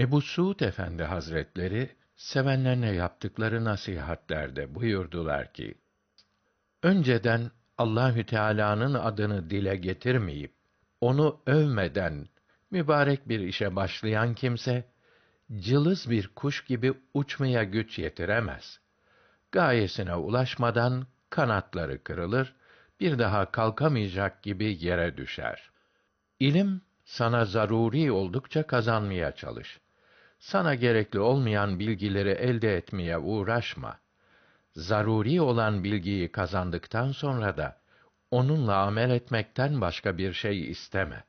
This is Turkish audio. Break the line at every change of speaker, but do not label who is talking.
Ebu Suud Efendi Hazretleri sevenlerine yaptıkları nasihatlerde buyurdular ki: Önceden Allahü Teala'nın adını dile getirmeyip onu övmeden mübarek bir işe başlayan kimse cılız bir kuş gibi uçmaya güç yetiremez. Gayesine ulaşmadan kanatları kırılır, bir daha kalkamayacak gibi yere düşer. İlim sana zaruri oldukça kazanmaya çalış sana gerekli olmayan bilgileri elde etmeye uğraşma. Zaruri olan bilgiyi kazandıktan sonra da onunla amel etmekten başka bir şey isteme.